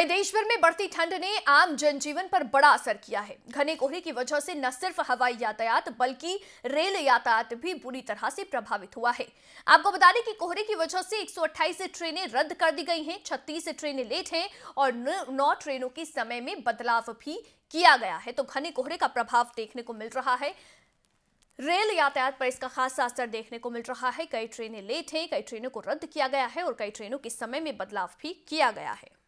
देश भर में बढ़ती ठंड ने आम जनजीवन पर बड़ा असर किया है घने कोहरे की वजह से न सिर्फ हवाई यातायात बल्कि रेल यातायात भी बुरी तरह से प्रभावित हुआ है आपको बता दें कि कोहरे की वजह से 128 ट्रेनें रद्द कर दी गई हैं 36 ट्रेनें लेट हैं और नौ ट्रेनों के समय में बदलाव भी किया गया है तो घने कोहरे का प्रभाव देखने को मिल रहा है रेल यातायात पर इसका खासा असर देखने को मिल रहा है कई ट्रेनें लेट हैं कई ट्रेनों को रद्द किया गया है और कई ट्रेनों के समय में बदलाव भी किया गया है